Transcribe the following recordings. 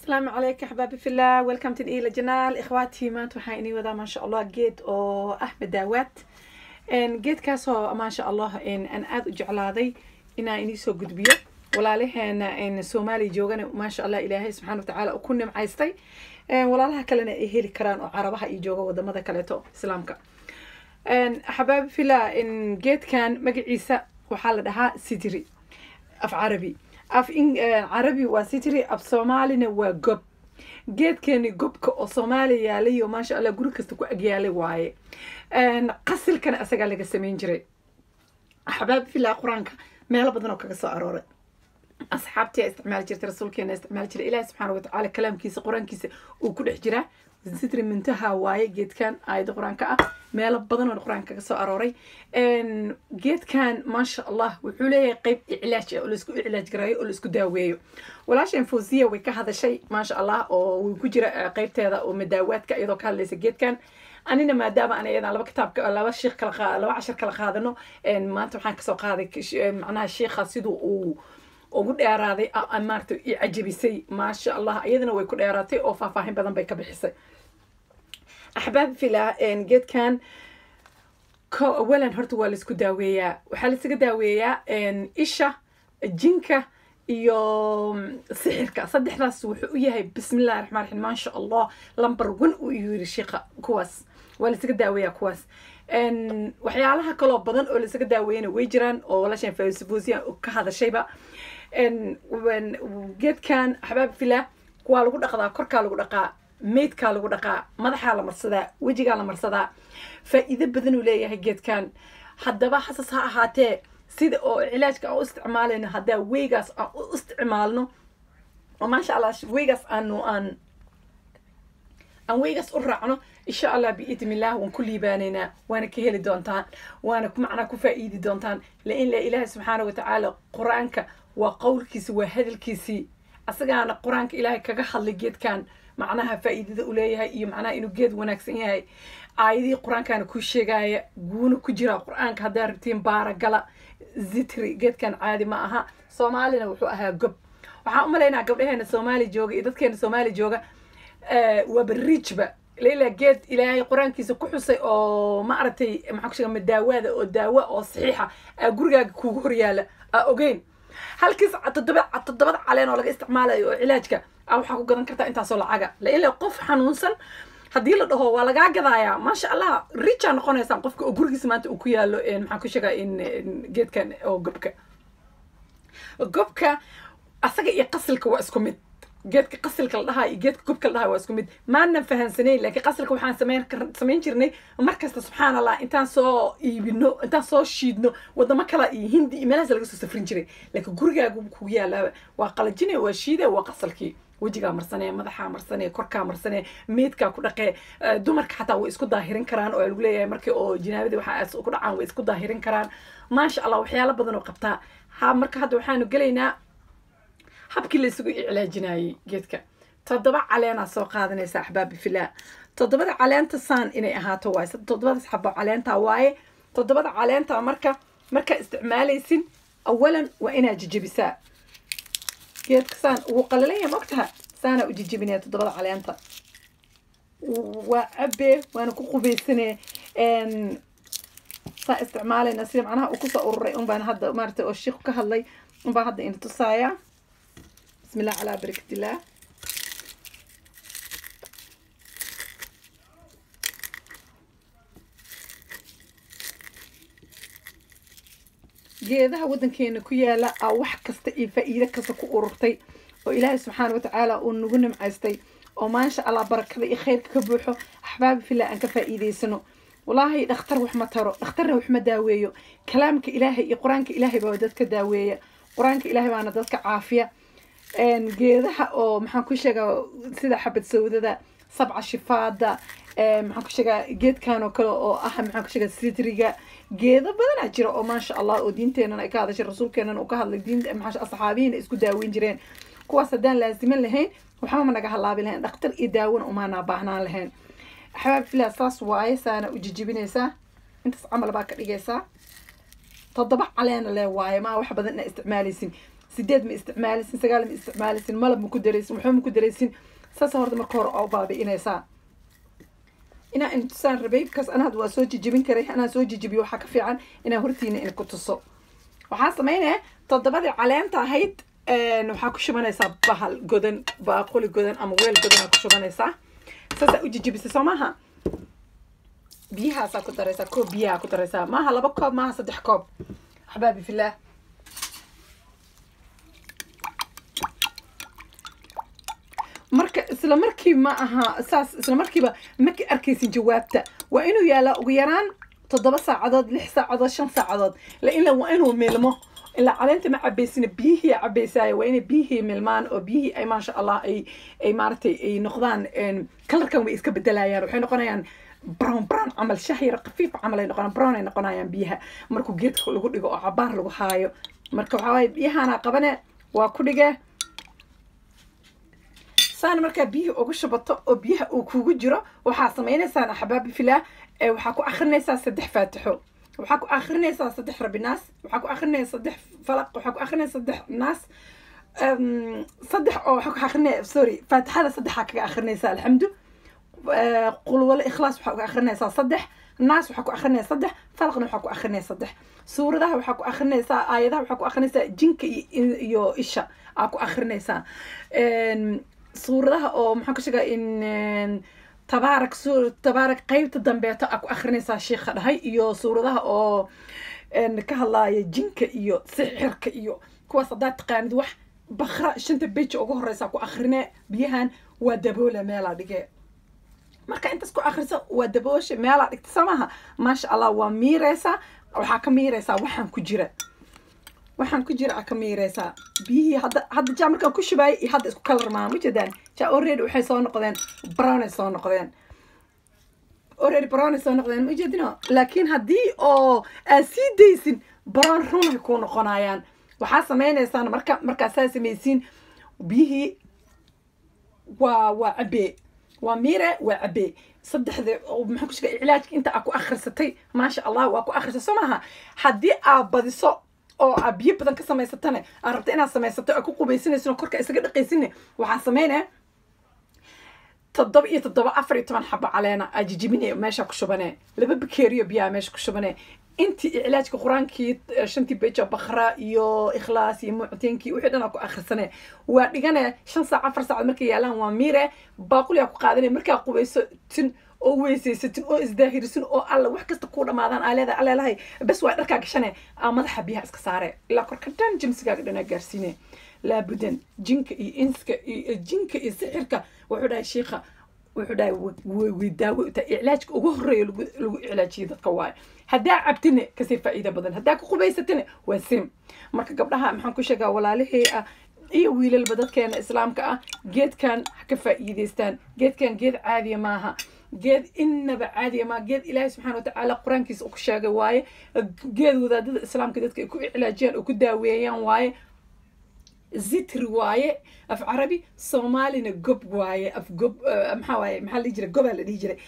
السلام عليكم احبابي في الله ويلكم تو الى جنال اخواتي ما وحايني ودا ما شاء الله جيد او احمد داوات ان جيد كاسو ما شاء الله ان ان اد جعلادي ان اني سو غدبيو walaalaheen n soomaaliya joogana maasha allah ilaahay subxana watacaala ku nimcaystay walaalaha kalena ay heli karaan oo carabaha iyo jooga wadamada kaleeto islaamka axabaabi villa geedkan magaciisa waxaa la dhahaa sidiri af carabi af carabi eh, waa sitri af soomaalina waa gob geedkeeni gobka oo soomaaliya yaalay maasha allah guri kasta ku agyaalay waaye qasilkana asagaa laga samayn jiray axbaab filaa qur-aanka meelo badan oo kaga soo arooray asxaabtii isticmaali jirtay rasuulkeena isticmaali jiray ilaahi subxaana watacaala kalaamkiisa qur-aankiisa uu ku dhex jiraa ستري منتها واي جيت كان آية القرآن كأ مال بدن القرآن كأ سأروري إن جيت كان ما شاء الله وحلي قب علاج أولس علاج جراي أولس كداويه ولا شيء فوزية ويك هذا شيء ما شاء الله أو وكجرا قب تذا ومداوات كأ إذا كان لس جيت كان أنا ما دام أنا أنا لو كتاب لو الشيخ كلا لو عشر كلا خادنا إن ما أنتوا حنك سوق هذا معناها الشيخ خصيدو أو وقول إيراتي أمرت يعجبي سي ما شاء الله أيضا ويقول إيراتي أو فاهم بدن بيكبح سي axbaab villa geedkan awalan horta waa laisku daaweeyaa waxaa laisaga daaweeyaa isha jinka iyo sixirka saddexdaas wuxuu u yahay bismillahi raxmaan raxiim maasha allah lamber one uu yiri shiiqa kuwaas waa laisaga daaweeyaa kuwaas waxyaalaha kaloo badan oo laisaga daaweyna way jiraan oo walaashan falsifosia ka hadashayba geedkan axbaab villa waa lagu dhaqdaa korkaa lagu dhaqaa ميت كالو رقا مدحا على مرصدا وجي على فإذا بدن ولاية هجيت كان حدا با حسس ها هاتي سيد أو علاج كا استعمالنا حدا ويغاس استعمالنا وما شاء الله ويغاس أنو أن أن ويغاس أرعنا إن شاء الله بإذن الله ونكل يبانينا وأنا كهيل دونتان وأنا كمعنا كفائيد دونتان لأن لا إله سبحانه وتعالى قرآنك وقول كيس وهذا الكيسي أصدقى قرآنك إلهي كغحل لجيت كان macnaha faa'iidada iidada u leeyahay iyo macnaha inuu geed wanaagsan yahay aayadihii qur-aankana ku sheegaya guuna ku jiraa qur-aanka haddaa rabtiin baaragala zitri geedkan caadi ma aha soomaalina wuxuu ahaa gob waxaan u malaynaa gabdhaheena soomaali jooga iyo dadkeena soomaali jooga waaba riijba leila geed ilaahay qur-aankiisa ku xusay oo ma aragtay maxaan ku sheega madaawaada oo daawa oo saxiixa aa gurigaaga kuugu horyaala aa ogeyn halkiis toddobad toddobad caleen oo laga isticmaalayo oo cilaajka waxaa ku gadan kartaa intaasoo lacaga laila qof xanuunsan haddii la dhaho waa lagaa gadayaa maasha allah richa noqonaysaan qofka oo gurigiisa maanta uu ku yaalo maxaan ku sheegaa in geedkan oo gobka gobka asaga iyo qasilka waa isku mid geedka qasilka la dhahaa iyo geedka gobka la dhahaa waa isku mid maanan fahansanay laakiin qasilka waxaan samayn jirnay markasta subxaan allah intaan soo iibino intaan soo shiidno wadamo kala iyo hindi iyo meelahaas laga soo safrin jiray laakiin gurigaagu ku yaalaaba waa qalajine waa shiide waa qasalkii wejigaa marsanee madaxaa marsanee korkaa marsanee meydkaa ku dhaqee eh, dumarka xataa way isku daahirin karaan oo lagu leeyahay markii oo jinaabadii waxaas ku dhacaan way isku daahirin karaan maasha allah waxyaalo badan oo qabtaa ha marka hadda waxaanu gelaynaa habkii la isugu iclaajinaayey geedka toddoba caleenaa soo qaadanaysa axbaabi filaa toddobada caleenta saan inay ahaato waaye toddobada xabo caleenta waaye toddobada caleenta marka markaa isticmaalaysin awalan waa inaa jejebisaa كيف كسان وقال لي وقتها سانة وجي جبنية تضبط علي أنت وأبي وأنا كوكو بي سنة إن صا نسيم عنها وكوسا أوري أم بان هاد مارتي أو الشيخ كهلي أم بان هاد إن تصايا بسم الله على بركة الله جيدها ودن كينا كيا لا أوح كست إفائدة كسك أورطي وإله سبحانه وتعالى ونقول معاستي وما إن شاء الله بركة خير كبوحو أحباب في الله أنك فائدي سنو والله إذا اختر وحمة ترى اختر وحمة داويو كلامك إلهي قرانك إلهي بودتك داوية قرانك إلهي وأنا دتك عافية إن جيدها أو محاكوشة سيدة حبة سودة سبعة شفاء maxaan ku sheegaa geedkan oo kale oo ah maxaan ku sitriga geedo badanaa jira oo maasha allah oo diinteenan ay ka hadashay rasuulkeenan uu ka hadlay diin isku daaweyn jireen kuwaas haddaan laasiman lahayn waxba ma naga halaabi lahayn dhakhtar iyo daawona umaanaa baahnaan lahayn xabaab saas waaye saana u jijibinaysaa intaas camal baa ka dhigaysaa toddoba caleena lee waaye maa wax badan inaa isticmaalaysin sideed ma isticmaalisin sagaal ma isticmaalisin malab ma ku daraysin waxba ma ku daraysin saas horta marka hore oo baabi'inaysaa إنا إن تسان ربي بكاس أنا هدوا سوجي جيبين كريح أنا سوجي جيبي وحكا في عن إنا هرتين إن كنت صو وحاس مينة تضبادي علام تاهيد إنو آه، حاكو شمانيسا بحال قدن باقولي قدن أم ويل قدن حاكو شمانيسا ساسا أوجي جيبي سيسو ماها بيها ساكو تاريسا كو بيها كو تاريسا ماها لبا كوب ماها سدح كوب حبابي في الله isla markii ma aha saas isla markiiba maki arkaysi jawaabta waa inuu yaalaa ugu yaraan toddoba saacadood lix saacadood shan saacadood lainla waa inuu milmo ila caleenta ma cabaysina biyihii cabaysaayo waa ina biyihii milmaan oo biyihii ay maasha allah ay ay maaragtay ay noqdaan kalarkan way iska bedelayaan waxay noqonayaan brown brown camal shah yar khafiif camal ay noqonaan brown ay noqonayaan biyaha markuu geedka lagu dhigo oo cabaar lagu haayo marka waxaa biyahaana qabane waa ku dhige saan markaa biyihii ugu shubato oo biyaha uu kugu jiro waxaa samaynaysaa axbaabi filah waxaa ku akrinaysaa saddex faatixo waxaa ku akrinaysaa saddex rabinaas waxaa ku akrinaysaa saddex falaq waxaa ku akrinaysaa saddex naas saddex oo waxaa ku akrinaya sorry faatixada saddexaa kaga akrinaysaa alxamdu qulwale ikhlaas waxaa ku akrinaysaa saddex naas waxaa ku akrinaya saddex falaqna waxaa ku akrinaya saddex suuradaha waxaa ku akrinaysaa aayadaha waxaa ku akrinaysaa jinka iyo isha aa ku akrinaysaa suuradaha oo maxaa ka sheegaa in eh, tabaarak tabaarak qeybta dambeeta a ku akrinaysaa sheikha dhahay iyo suuradaha oo eh, ka hadlaaya jinka iyo sixirka iyo kuwaas haddaad taqaanid wax bakra shanta beja ugu horeysa ku akrine biyahan waa daboola meelaa dhigee marka intaas ku akrisa waa dabooshe meelaa dhigta samaha maasha allah waa miireysaa waxaa ka miireysaa waxaan ku jira waxaan ku jira ka miireysaa biyihii hadda hadda jaa markaan ku shubaayay iyo hadda isku kala ramaan ma jeedaan jaa already waxay soo noqdeen brown ay soo noqdeen already brown ay soo noqdeen ma jeedino laakiin haddii oo aan sii daysin brown run ay ku noqonayaan waxaa sameynaysaan marka markaasaa samaysiin biyihii waa waa cabee waa miire waa cabee saddexda maxaan ku shiga cilaajka inta aa ku akhrisatay maasha allah waa ku akhrisay soo maaha haddii aa badiso oo aa ah biyo badan ka samaysatane aad rabta inaad samaysato aad ku qubaysanaysin korka isaga dhaqaysinne waxaa sameynaya toddoba iyo toddoba afar iyo toban xaba caleena aa jijibine meesha ku shubane laba bakeeriyo biyaa meesha ku shubane intii iyo qur-aankii shantii bejo bakra iyo ikhlaas iyo mucteenkii wixii dhan aa ku akhrisane waa dhigane shan saac afar saacad markay yaalaan waa miire baaquli ku qaadane markaa qubayso tin oo weysaysatin oo isdaahirisin oo alla wax kasta kuu dhamaadaan aa leedahay aa leelahay bas waa dharkaa gashane aa madaxa biyaha iska saare ilaa korka dhan jimsigaaga dhanaa gaarsiine laabudan jinka iyo inska iyo jinka iyo sixirka wuxuu dhahay shiikha wuxuu dhahay way daawo u tahay iclaajka ugu horreeya lagu iclaajiyo dadka waaye haddaa cabtine kasii faa'iida badan haddaa ku qubaysatine waa sim marka gabdhaha maxaan ku sheegaa walaalihii ah iyo wiilalba dadkeena islaamka ah geedkan ha ka faa'iidaystaan geedkan geed caadiya maaha geed innaba caadiyama geed ilaahay subxana watacaala qur-aankiisa uku sheegay waaye geed wadaadada islaamka dadka ay ku iclaajiyaan oo ku daaweeyaan waaye zitri waaye af carabi soomaalina gob waaye af gob eh, maxaa waaye maxaa la dhihi jiray gobaa la dhihi jiray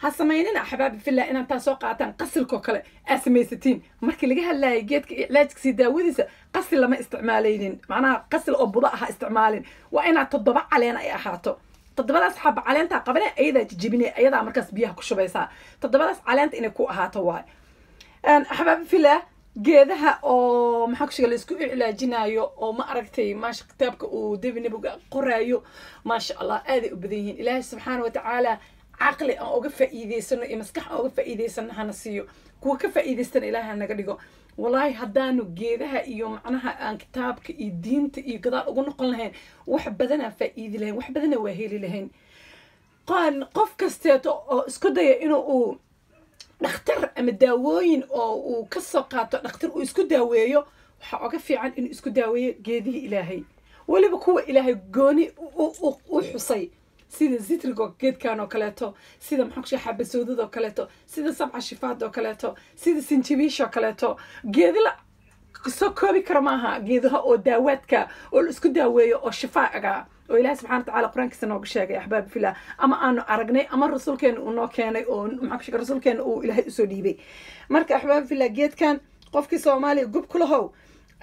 ha samaynina axbaabi fillah inaad taa soo qaataan qasilko kale aad samaysatiin markii laga hadlaaya geedka iclaajkiisii daawadiisa qasil lama isticmaalaynin macnaha qasil oo budo aha isticmaalin waa inaad toddoba caleen ay ahaato toddobadaas xab caleenta qabanee ayadaa jijibine ayadaa markaas biyaha ku shubaysaa toddobadaas caleenta inay ku ahaato waay axbaab villa geedaha oo maxaa ku kusheega laisku cilaajinayo oo ma aragtay maasha kitaabka uu debi nebiga qoraayo maasha allah aaday u badan yihiin ilaahay subxaana watacaala caqli aan oga faa'iideysano iyo maskax aan oga faa'iideysano hana siiyo كو كفا إيدستان إلهي أنا قد والله هدانو جيدها إيوم عنها أن كتابك إيدينت إيقضاء أغنو قلن هين وحبادنا فا إيدي لهين وحبادنا واهيلي لهين قال قف كستيتو اسكودايا إنو أو نختر أم داوين أو كسوقاتو نختر أو اسكودايو وحاقا في عن إنو اسكودايو جيدي إلهي ولي بكو إلهي قوني وحصي sida zitrigo geedkan oo kaleeto sida maxuuksha xabasoodad oo kaleeto sida sabca shifaad oo kaleeto sida sinjibiish oo kaleeto geedila soo koobi kara maaha geedaha oo daawaadka oo la isku daaweeyo oo shifaaga oo ilaahi subxana watacala qur-aankiisa noogu sheegay axbaab filah ama aanu aragnay ama rasuulkeena uu noo keenay oo maxaa rasuulkeena uu ilaahay usoo dhiibay marka axbaab filah geedkan qofkii soomaaliya gub kulahow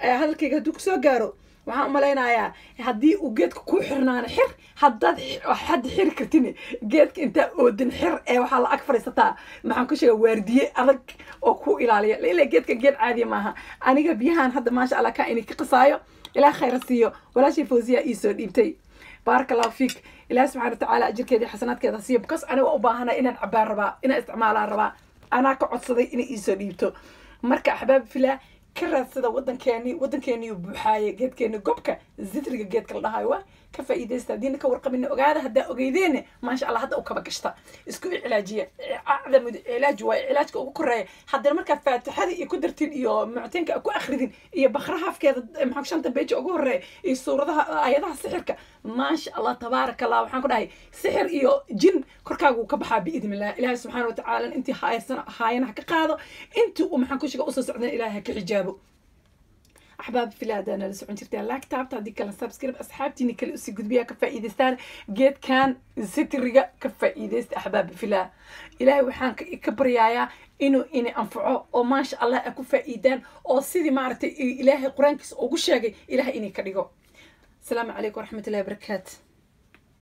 hadalkayga hadduu kusoo gaaro waxaan umalaynayaa haddii uu geedka ku xirnaana xir haddaad xadda xiri kartin geedka intaa oodin xir ee waxaa la ag fadhiisataa maxaan ku sheegaa waardiye adag oo ku ilaaliya ilaa geedka geed caadiya maaha aniga biyahan hadda maasha allah ka ini ka qisaayo ilaa khayra siiyo walaashay fawsiya iisoo dhiibtay baaraka allahu fiik ilaah subxana watacaala ajirkeeda xasanaadkeeda siiyo bkas aniga u baahana inaan cabaan rabaa inaan isticmaalaan rabaa anaa ka codsaday inay iisoo dhiibto marka axbaab filaa كراسدا ودن كاني ودن كاني بحاي جد كاني جبكة زيت اللي جد كله هاي وا كفا إيدي استدينك من أقعد هدا أقيدين ما شاء الله هدا أكبر قشطة إسكو علاجية acdamu cilaaj waay cilaajka ugu koreeya haddana markaa faatixada iyo ku dartin iyo mucteenka ku akridin iyo bakrahafkeeda maxaa shanta beeja ugu horreeya iyo suuradaha ayadaha sixirka maasha allah tabaaraka allah waxaan ku dhahay sixir iyo jin korkaaga ka baxaa biidnillah ilaahay subxaana watacaala intii haayanaha ka qaado intii uu maxaan ku shiga usoo socdan ilahay ha ka xijaabo أحباب في هذا أنا لسه عن شرتي لايك تعبت عندي كلا سبسكرايب أصحابتي نكل أسي قد بيا كفا إذا سان جيت كان زيت الرجاء كفا إذا است أحباب في لا إلهي وحان كبر يايا إنه إني أنفعه أو ما شاء الله أكو فائدان أو سيدي ما عرفت إلهي قرآن كيس أو قشاقي إلهي إني كرجو السلام عليكم ورحمة الله وبركاته